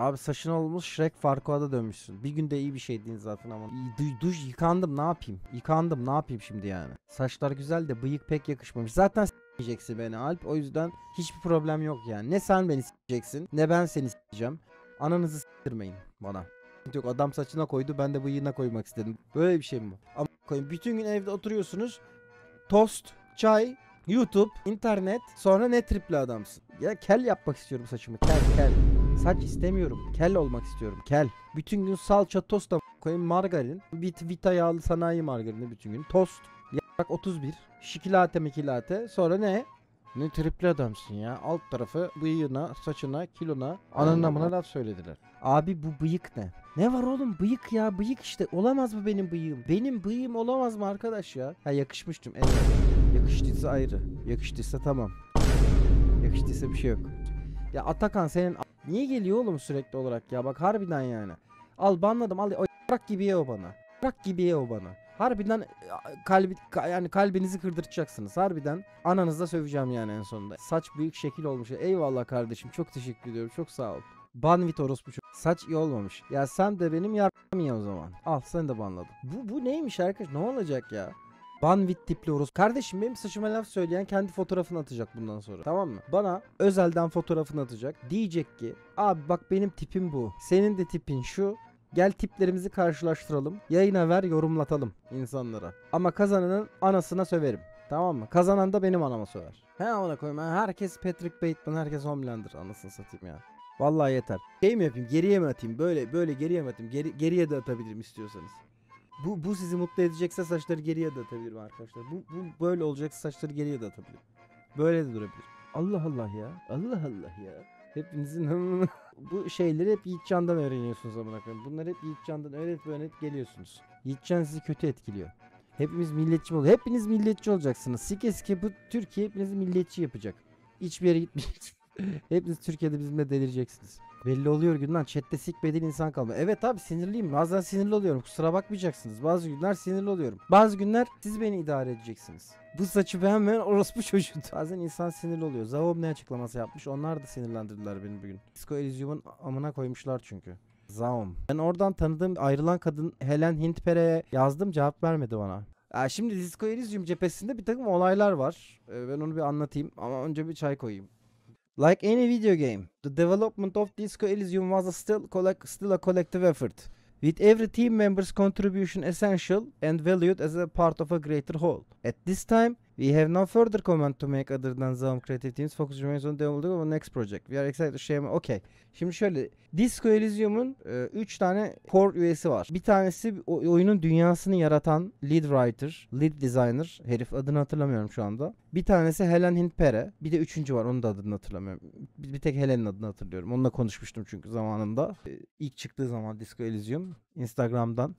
Abi saçın olmuş Shrek Farquaad'a dönmüşsün. Bir günde iyi bir şey değil zaten ama. Duş, duş yıkandım ne yapayım? Yıkandım ne yapayım şimdi yani? Saçlar güzel de bıyık pek yakışmamış. Zaten s***yeceksin beni Alp. O yüzden hiçbir problem yok yani. Ne sen beni s***yeceksin ne ben seni s***yeceğim. Ananızı s***irmeyin bana. Yok adam saçına koydu ben de bıyığına koymak istedim. Böyle bir şey mi? Ama koyun. Bütün gün evde oturuyorsunuz. Tost, çay, YouTube, internet sonra ne tripli adamsın. Ya kel yapmak istiyorum saçımı kel kel. Saç istemiyorum. Kel olmak istiyorum. Kel. Bütün gün salça tosta da koyayım margarin. Bit vita yağlı sanayi margarini bütün gün. Tost. Yak 31. Şikilate mikilate. Sonra ne? Ne tripli adamsın ya. Alt tarafı bıyığına, saçına, kilona, ananamına laf söylediler. Abi bu bıyık ne? Ne var oğlum bıyık ya bıyık işte. Olamaz mı benim bıyığım? Benim bıyığım olamaz mı arkadaş ya? Ha yakışmıştım. Evet. Yakıştıysa ayrı. Yakıştıysa tamam. Yakıştıysa bir şey yok. Ya Atakan senin Niye geliyor oğlum sürekli olarak ya bak harbiden yani. Al banladım al. O bırak gibi ye o bana. Bırak gibi ye o bana. Harbiden e, kalbi yani kalbinizi kırdırtacaksınız. Harbiden ananızda söveceğim yani en sonunda. Saç büyük şekil olmuş. Eyvallah kardeşim çok teşekkür ediyorum. Çok sağ ol. Ban Vit orospu Saç iyi olmamış. Ya sen de benim yarım ya o zaman. Al sen de banladım. Bu, bu neymiş arkadaş ne olacak ya? Banvit tipli orospu. Kardeşim benim saçıma laf söyleyen kendi fotoğrafını atacak bundan sonra. Tamam mı? Bana özelden fotoğrafını atacak. Diyecek ki abi bak benim tipim bu. Senin de tipin şu. Gel tiplerimizi karşılaştıralım. Yayına ver yorumlatalım insanlara. Ama kazananın anasına söverim. Tamam mı? Kazanan da benim anama söver. He ona koyma. Herkes Patrick Bateman, herkes Homelander anasını satayım ya. Vallahi yeter. Şey mi yapayım? Geriye mi atayım? Böyle böyle geriye mi atayım? Geri, geriye de atabilirim istiyorsanız bu, bu sizi mutlu edecekse saçları geriye de arkadaşlar. Bu, bu böyle olacaksa saçları geriye de Böyle de durabilir. Allah Allah ya. Allah Allah ya. Hepinizin bu şeyleri hep Yiğitcan'dan öğreniyorsunuz amına koyayım. Bunları hep Yiğitcan'dan öğrenip öğrenip geliyorsunuz. Yiğitcan sizi kötü etkiliyor. Hepimiz milletçi oluyor. Hepiniz milletçi olacaksınız. Sike sike bu Türkiye hepinizi milletçi yapacak. Hiçbir yere gitmeyeceksiniz. Hepiniz Türkiye'de bizimle delireceksiniz. Belli oluyor günden chatte sikmediğin insan kalmıyor. Evet abi sinirliyim. Bazen sinirli oluyorum. Kusura bakmayacaksınız. Bazı günler sinirli oluyorum. Bazı günler siz beni idare edeceksiniz. Bu saçı beğenmeyen orospu çocuğu. Bazen insan sinirli oluyor. Zavom ne açıklaması yapmış. Onlar da sinirlendirdiler beni bugün. Disco Elysium'un amına koymuşlar çünkü. Zaom. Ben oradan tanıdığım ayrılan kadın Helen Hintpere'ye yazdım cevap vermedi bana. Ya şimdi Disco Elysium cephesinde bir takım olaylar var. Ee, ben onu bir anlatayım ama önce bir çay koyayım. Like any video game, the development of Disco Elysium was a still, still a collective effort, with every team member's contribution essential and valued as a part of a greater whole. At this time, We have no further comment to make other than Zaum Creative Teams focus remains on developing our next project. We are excited to share. Okay. Şimdi şöyle Disco Elysium'un 3 e, tane core üyesi var. Bir tanesi o, oyunun dünyasını yaratan lead writer, lead designer herif adını hatırlamıyorum şu anda. Bir tanesi Helen Hintpere. Bir de üçüncü var. Onun da adını hatırlamıyorum. Bir, bir tek Helen'in adını hatırlıyorum. Onunla konuşmuştum çünkü zamanında. E, ilk çıktığı zaman Disco Elysium Instagram'dan.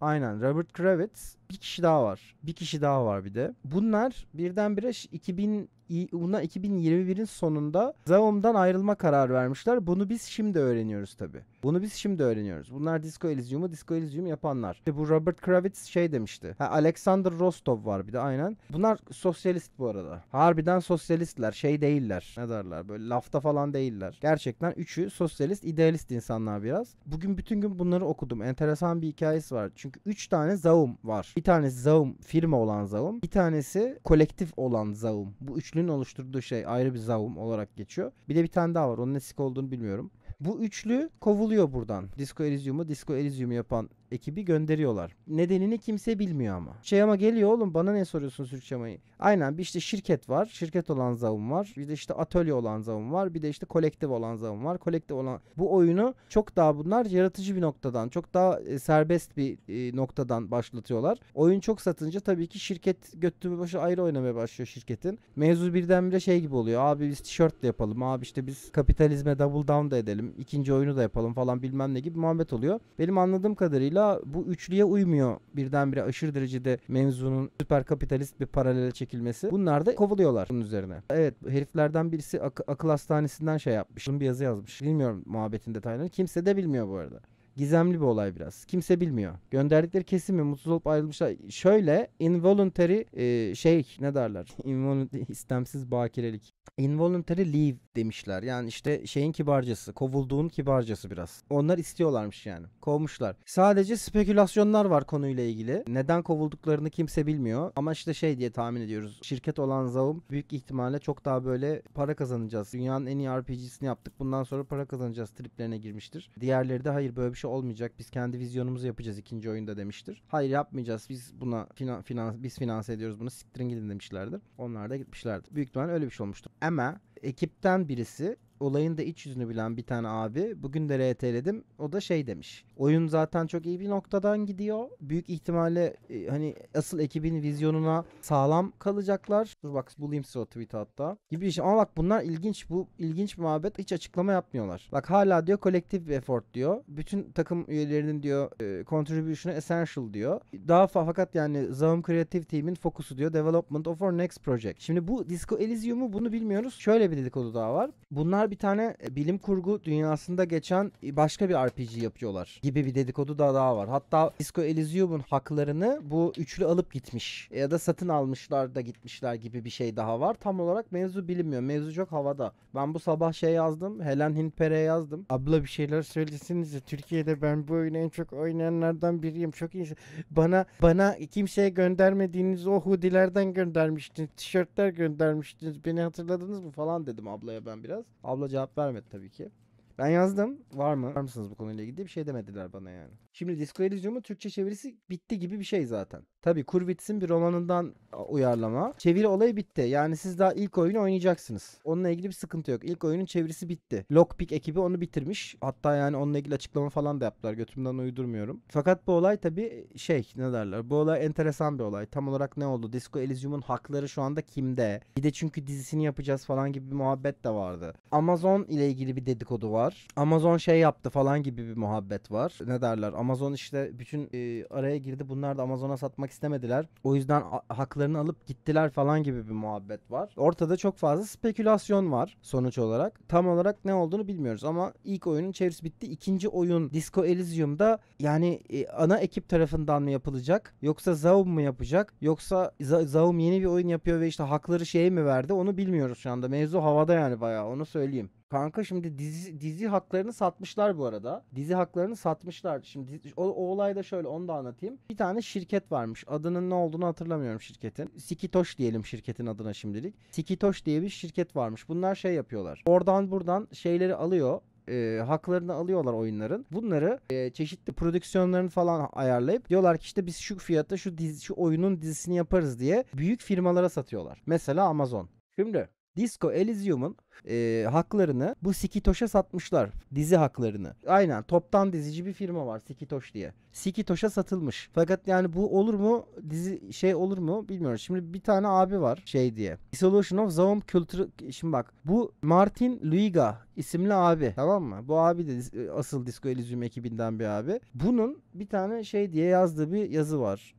Aynen Robert Kravitz bir kişi daha var. Bir kişi daha var bir de. Bunlar birdenbire 2000 bunlar 2021'in sonunda Zaom'dan ayrılma kararı vermişler. Bunu biz şimdi öğreniyoruz tabi. Bunu biz şimdi öğreniyoruz. Bunlar Disco Elysium'u Disco Elysium yapanlar. İşte bu Robert Kravitz şey demişti. Ha, Alexander Rostov var bir de aynen. Bunlar sosyalist bu arada. Harbiden sosyalistler. Şey değiller. Ne derler böyle lafta falan değiller. Gerçekten üçü sosyalist idealist insanlar biraz. Bugün bütün gün bunları okudum. Enteresan bir hikayesi var. Çünkü üç tane zaum var. Bir tanesi Zaum firma olan Zaum. Bir tanesi kolektif olan Zaum. Bu üçlünün oluşturduğu şey ayrı bir Zaum olarak geçiyor. Bir de bir tane daha var. Onun ne sik olduğunu bilmiyorum. Bu üçlü kovuluyor buradan. Disco Elysium'u Disco Elysium yapan ekibi gönderiyorlar. Nedenini kimse bilmiyor ama. Şey ama geliyor oğlum bana ne soruyorsun Sürçamayı? Aynen bir işte şirket var. Şirket olan zavun var. Bir de işte atölye olan zavun var. Bir de işte kolektif olan zavun var. Kolektif olan bu oyunu çok daha bunlar yaratıcı bir noktadan çok daha e, serbest bir e, noktadan başlatıyorlar. Oyun çok satınca tabii ki şirket götümü başı ayrı oynamaya başlıyor şirketin. Mevzu birdenbire şey gibi oluyor. Abi biz tişörtle yapalım. Abi işte biz kapitalizme double down da edelim verelim. ikinci oyunu da yapalım falan bilmem ne gibi muhabbet oluyor. Benim anladığım kadarıyla bu üçlüye uymuyor birdenbire aşırı derecede mevzunun süper kapitalist bir paralele çekilmesi. Bunlar da kovalıyorlar bunun üzerine. Evet heriflerden birisi ak- akıl hastanesinden şey yapmış. bir yazı yazmış. Bilmiyorum muhabbetin detaylarını. Kimse de bilmiyor bu arada. Gizemli bir olay biraz. Kimse bilmiyor. Gönderdikleri kesin mi? Mutsuz olup ayrılmışlar. Şöyle involuntary e, şey ne derler? involuntary istemsiz bakirelik. Involuntary leave demişler. Yani işte şeyin kibarcası. Kovulduğun kibarcası biraz. Onlar istiyorlarmış yani. Kovmuşlar. Sadece spekülasyonlar var konuyla ilgili. Neden kovulduklarını kimse bilmiyor. Ama işte şey diye tahmin ediyoruz. Şirket olan Zaum büyük ihtimalle çok daha böyle para kazanacağız. Dünyanın en iyi RPG'sini yaptık. Bundan sonra para kazanacağız triplerine girmiştir. Diğerleri de hayır böyle bir şey şey olmayacak. Biz kendi vizyonumuzu yapacağız ikinci oyunda demiştir. Hayır yapmayacağız. Biz buna finan, finans biz finanse ediyoruz bunu. Siktirin gidin demişlerdir. Onlar da gitmişlerdir. Büyük ihtimal öyle bir şey olmuştu. Ama ekipten birisi olayın da iç yüzünü bilen bir tane abi bugün de RT'ledim. O da şey demiş. Oyun zaten çok iyi bir noktadan gidiyor. Büyük ihtimalle e, hani asıl ekibin vizyonuna sağlam kalacaklar. Dur bak bulayım size o tweet'i hatta. Gibi bir şey. Ama bak bunlar ilginç. Bu ilginç muhabbet hiç açıklama yapmıyorlar. Bak hala diyor kolektif bir effort diyor. Bütün takım üyelerinin diyor e, contribution'ı essential diyor. Daha fa fakat yani Zaum Creative Team'in fokusu diyor development of our next project. Şimdi bu Disco Elysium'u bunu bilmiyoruz. Şöyle bir dedikodu daha var. Bunlar bir bir tane e, bilim kurgu dünyasında geçen e, başka bir RPG yapıyorlar gibi bir dedikodu da daha var. Hatta Disco Elysium'un haklarını bu üçlü alıp gitmiş ya da satın almışlar da gitmişler gibi bir şey daha var. Tam olarak mevzu bilinmiyor. Mevzu çok havada. Ben bu sabah şey yazdım. Helen Hintpere yazdım. Abla bir şeyler söylesinize. Türkiye'de ben bu oyunu en çok oynayanlardan biriyim. Çok iyi. Bana bana kimseye göndermediğiniz o hoodilerden göndermiştiniz. Tişörtler göndermiştiniz. Beni hatırladınız mı falan dedim ablaya ben biraz. Abla cevap vermedi tabii ki. Ben yazdım. Var mı? Var mısınız bu konuyla ilgili? Bir şey demediler bana yani. Şimdi Disco Elysium'un Türkçe çevirisi bitti gibi bir şey zaten. Tabi Kurwitz'in bir romanından uyarlama. Çeviri olayı bitti. Yani siz daha ilk oyunu oynayacaksınız. Onunla ilgili bir sıkıntı yok. İlk oyunun çevirisi bitti. Lockpick ekibi onu bitirmiş. Hatta yani onunla ilgili açıklama falan da yaptılar. Götümden uydurmuyorum. Fakat bu olay tabi e, şey ne derler. Bu olay enteresan bir olay. Tam olarak ne oldu? Disco Elysium'un hakları şu anda kimde? Bir de çünkü dizisini yapacağız falan gibi bir muhabbet de vardı. Amazon ile ilgili bir dedikodu var. Amazon şey yaptı falan gibi bir muhabbet var. Ne derler? Amazon işte bütün e, araya girdi. Bunlar da Amazon'a satmak istemediler. O yüzden haklarını alıp gittiler falan gibi bir muhabbet var. Ortada çok fazla spekülasyon var sonuç olarak. Tam olarak ne olduğunu bilmiyoruz ama ilk oyunun çevresi bitti. İkinci oyun Disco Elysium'da yani e, ana ekip tarafından mı yapılacak yoksa Zaum mu yapacak yoksa Zaum yeni bir oyun yapıyor ve işte hakları şey mi verdi onu bilmiyoruz şu anda. Mevzu havada yani bayağı onu söyleyeyim. Kanka şimdi dizi, dizi haklarını satmışlar bu arada. Dizi haklarını satmışlar. Şimdi o, o olay da şöyle onu da anlatayım. Bir tane şirket varmış. Adının ne olduğunu hatırlamıyorum şirketin. Sikitoş diyelim şirketin adına şimdilik. Sikitoş diye bir şirket varmış. Bunlar şey yapıyorlar. Oradan buradan şeyleri alıyor e, haklarını alıyorlar oyunların. Bunları e, çeşitli prodüksiyonlarını falan ayarlayıp diyorlar ki işte biz şu fiyata şu dizi, şu oyunun dizisini yaparız diye büyük firmalara satıyorlar. Mesela Amazon. Şimdi Disco Elysium'un e, haklarını bu Sikitoş'a satmışlar. Dizi haklarını. Aynen toptan dizici bir firma var Sikitoş diye. Sikitoş'a satılmış. Fakat yani bu olur mu? Dizi şey olur mu? bilmiyorum. Şimdi bir tane abi var şey diye. Dissolution of Zaum Culture. Şimdi bak bu Martin Luiga isimli abi tamam mı? Bu abi de asıl Disco Elysium ekibinden bir abi. Bunun bir tane şey diye yazdığı bir yazı var.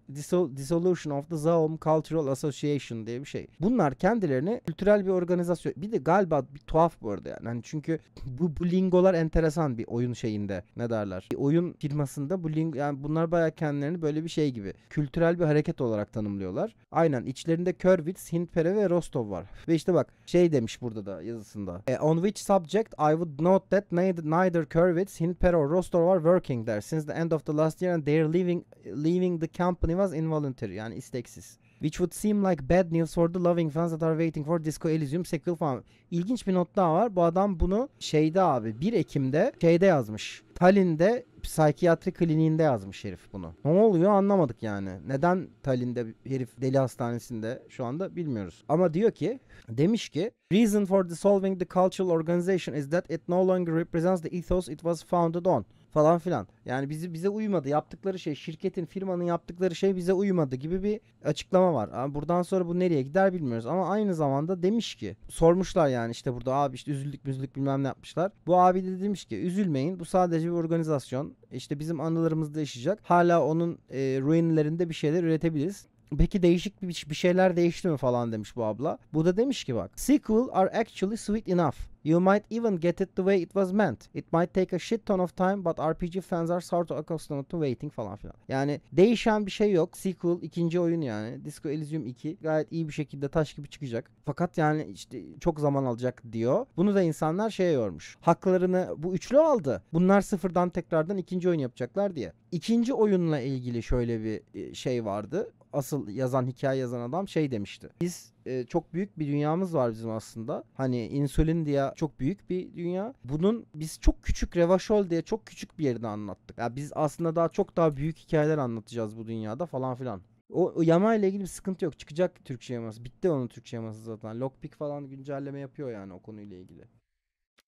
Dissolution of the Zaum Cultural Association diye bir şey. Bunlar kendilerini kültürel bir organizasyon bir de galiba bir tuhaf bu arada yani. Hani çünkü bu, bu lingolar enteresan bir oyun şeyinde ne derler. Bir oyun firmasında bu ling yani bunlar baya kendilerini böyle bir şey gibi kültürel bir hareket olarak tanımlıyorlar. Aynen içlerinde Kervitz, Hintpere ve Rostov var. Ve işte bak şey demiş burada da yazısında. E, on which subject I would note that neither Kervitz, Hintpere or Rostov are working there since the end of the last year and their leaving leaving the company was involuntary yani isteksiz. Which would seem like bad news for the loving fans that are waiting for Disco Elysium sequel falan. İlginç bir not daha var. Bu adam bunu şeyde abi 1 Ekim'de şeyde yazmış. Tallinn'de psikiyatri kliniğinde yazmış herif bunu. Ne oluyor anlamadık yani. Neden Tallinn'de herif deli hastanesinde şu anda bilmiyoruz. Ama diyor ki demiş ki Reason for dissolving the cultural organization is that it no longer represents the ethos it was founded on falan filan. Yani bizi bize uymadı. Yaptıkları şey şirketin firmanın yaptıkları şey bize uymadı gibi bir açıklama var. Buradan sonra bu nereye gider bilmiyoruz ama aynı zamanda demiş ki sormuşlar yani işte burada abi işte üzüldük müzlük bilmem ne yapmışlar. Bu abi de demiş ki üzülmeyin bu sadece bir organizasyon. İşte bizim anılarımızda değişecek. Hala onun e, ruinlerinde bir şeyler üretebiliriz. Peki değişik bir, bir şeyler değişti mi falan demiş bu abla. Bu da demiş ki bak. Sequel are actually sweet enough. You might even get it the way it was meant. It might take a shit ton of time but RPG fans are sort of accustomed to waiting falan filan. Yani değişen bir şey yok. Sequel ikinci oyun yani. Disco Elysium 2 gayet iyi bir şekilde taş gibi çıkacak. Fakat yani işte çok zaman alacak diyor. Bunu da insanlar şeye yormuş. Haklarını bu üçlü aldı. Bunlar sıfırdan tekrardan ikinci oyun yapacaklar diye. İkinci oyunla ilgili şöyle bir e, şey vardı asıl yazan hikaye yazan adam şey demişti. Biz e, çok büyük bir dünyamız var bizim aslında. Hani insülin diye çok büyük bir dünya. Bunun biz çok küçük revaşol diye çok küçük bir yerini anlattık. Ya biz aslında daha çok daha büyük hikayeler anlatacağız bu dünyada falan filan. O, o yama ile ilgili bir sıkıntı yok. Çıkacak Türkçe yaması. Bitti onun Türkçe yaması zaten. Lockpick falan güncelleme yapıyor yani o konuyla ilgili.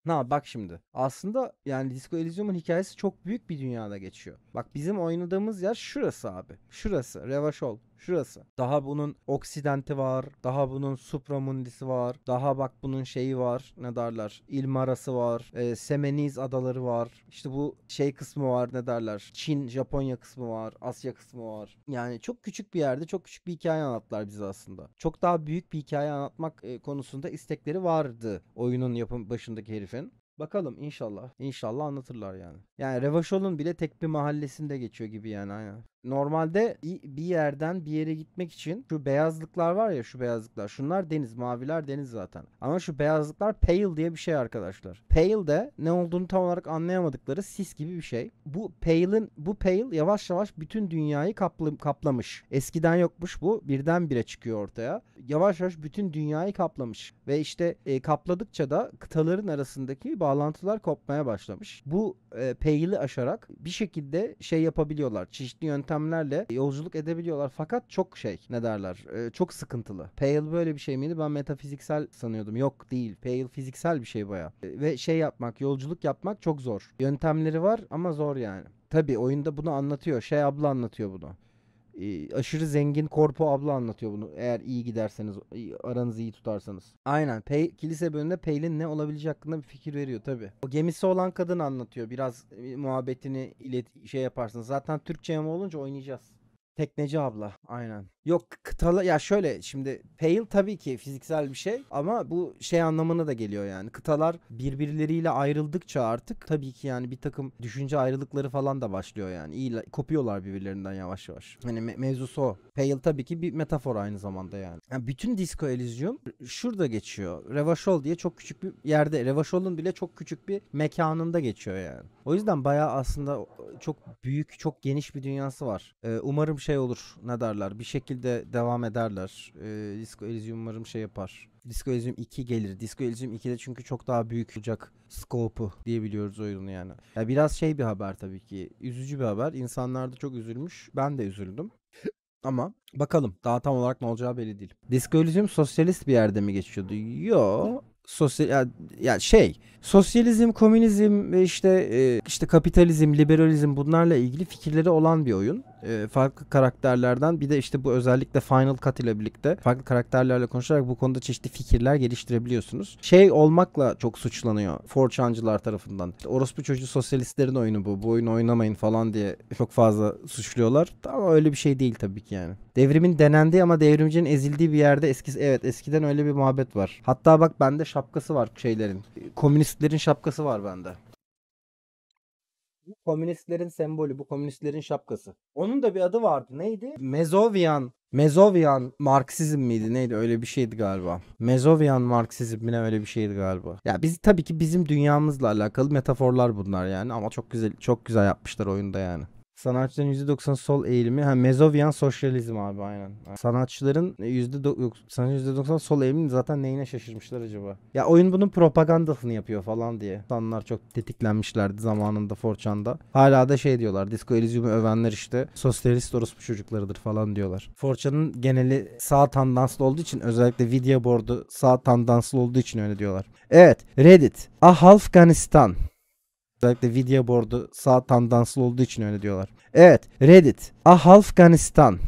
Na bak şimdi. Aslında yani Disco Elysium'un hikayesi çok büyük bir dünyada geçiyor. Bak bizim oynadığımız yer şurası abi. Şurası. Revaşol. Şurası. Daha bunun oksidenti var. Daha bunun supramundisi var. Daha bak bunun şeyi var. Ne derler? İlmarası var. E, Semeniz adaları var. İşte bu şey kısmı var. Ne derler? Çin, Japonya kısmı var. Asya kısmı var. Yani çok küçük bir yerde çok küçük bir hikaye anlatlar bize aslında. Çok daha büyük bir hikaye anlatmak e, konusunda istekleri vardı oyunun yapım başındaki herifin. Bakalım inşallah. İnşallah anlatırlar yani. Yani Revaşol'un bile tek bir mahallesinde geçiyor gibi yani aynen. Normalde bir yerden bir yere gitmek için şu beyazlıklar var ya şu beyazlıklar. Şunlar deniz. Maviler deniz zaten. Ama şu beyazlıklar pale diye bir şey arkadaşlar. Pale de ne olduğunu tam olarak anlayamadıkları sis gibi bir şey. Bu pale'in bu pale yavaş yavaş bütün dünyayı kaplı, kaplamış. Eskiden yokmuş bu. Birdenbire çıkıyor ortaya. Yavaş yavaş bütün dünyayı kaplamış. Ve işte e, kapladıkça da kıtaların arasındaki bağlantılar kopmaya başlamış. Bu e, pale'i aşarak bir şekilde şey yapabiliyorlar. Çeşitli yöntem yöntemlerle e, yolculuk edebiliyorlar fakat çok şey ne derler e, çok sıkıntılı. Pale böyle bir şey miydi? Ben metafiziksel sanıyordum. Yok değil. Pale fiziksel bir şey baya. E, ve şey yapmak, yolculuk yapmak çok zor. Yöntemleri var ama zor yani. Tabi oyunda bunu anlatıyor. Şey abla anlatıyor bunu aşırı zengin Korpo abla anlatıyor bunu. Eğer iyi giderseniz, aranızı iyi tutarsanız. Aynen. Pey, kilise bölümünde Pey'lin ne olabileceği hakkında bir fikir veriyor tabi. O gemisi olan kadın anlatıyor. Biraz e, muhabbetini ilet şey yaparsınız. Zaten Türkçe yama olunca oynayacağız. Tekneci abla. Aynen. Yok kıtalı ya şöyle şimdi pale tabii ki fiziksel bir şey ama bu şey anlamına da geliyor yani. Kıtalar birbirleriyle ayrıldıkça artık tabii ki yani bir takım düşünce ayrılıkları falan da başlıyor yani. iyi kopuyorlar birbirlerinden yavaş yavaş. Hani me- mevzusu o. Pale tabii ki bir metafor aynı zamanda yani. yani bütün disco elysium şurada geçiyor. Revaşol diye çok küçük bir yerde. Revaşol'un bile çok küçük bir mekanında geçiyor yani. O yüzden bayağı aslında çok büyük, çok geniş bir dünyası var. Ee, umarım şey olur. Ne derler? Bir şekilde şekilde devam ederler. E, Disco Elysium umarım şey yapar. Disco Elysium 2 gelir. Disco Elysium 2'de çünkü çok daha büyük olacak scope'u diyebiliyoruz oyunu yani. Ya biraz şey bir haber tabii ki. Üzücü bir haber. İnsanlar da çok üzülmüş. Ben de üzüldüm. Ama bakalım daha tam olarak ne olacağı belli değil. Disco Elysium sosyalist bir yerde mi geçiyordu? Yo sosyal ya, ya şey sosyalizm, komünizm ve işte e, işte kapitalizm, liberalizm bunlarla ilgili fikirleri olan bir oyun. E, farklı karakterlerden bir de işte bu özellikle Final Cut ile birlikte farklı karakterlerle konuşarak bu konuda çeşitli fikirler geliştirebiliyorsunuz. Şey olmakla çok suçlanıyor 4 tarafından. İşte orospu çocuğu sosyalistlerin oyunu bu. Bu oyunu oynamayın falan diye çok fazla suçluyorlar. Ama öyle bir şey değil tabii ki yani. Devrimin denendiği ama devrimcinin ezildiği bir yerde eski evet eskiden öyle bir muhabbet var. Hatta bak bende şans şapkası var şeylerin. Komünistlerin şapkası var bende. Bu komünistlerin sembolü, bu komünistlerin şapkası. Onun da bir adı vardı. Neydi? Mezovian. Mezovian Marksizm miydi neydi öyle bir şeydi galiba. Mezovian Marksizm ne öyle bir şeydi galiba. Ya biz tabii ki bizim dünyamızla alakalı metaforlar bunlar yani ama çok güzel çok güzel yapmışlar oyunda yani. Sanatçıların %90 sol eğilimi. Ha Mezovyan sosyalizm abi aynen. Sanatçıların %90, sanatçıların %90 sol eğilimi zaten neyine şaşırmışlar acaba? Ya oyun bunun propagandasını yapıyor falan diye. İnsanlar çok tetiklenmişlerdi zamanında Forçan'da. Hala da şey diyorlar. Disco Elysium'u övenler işte sosyalist orospu çocuklarıdır falan diyorlar. Forçan'ın geneli sağ tandanslı olduğu için özellikle video board'u sağ tandanslı olduğu için öyle diyorlar. Evet Reddit. Ahalfganistan. Özellikle video board'u sağ tandanslı olduğu için öyle diyorlar. Evet Reddit. Ahalfganistan.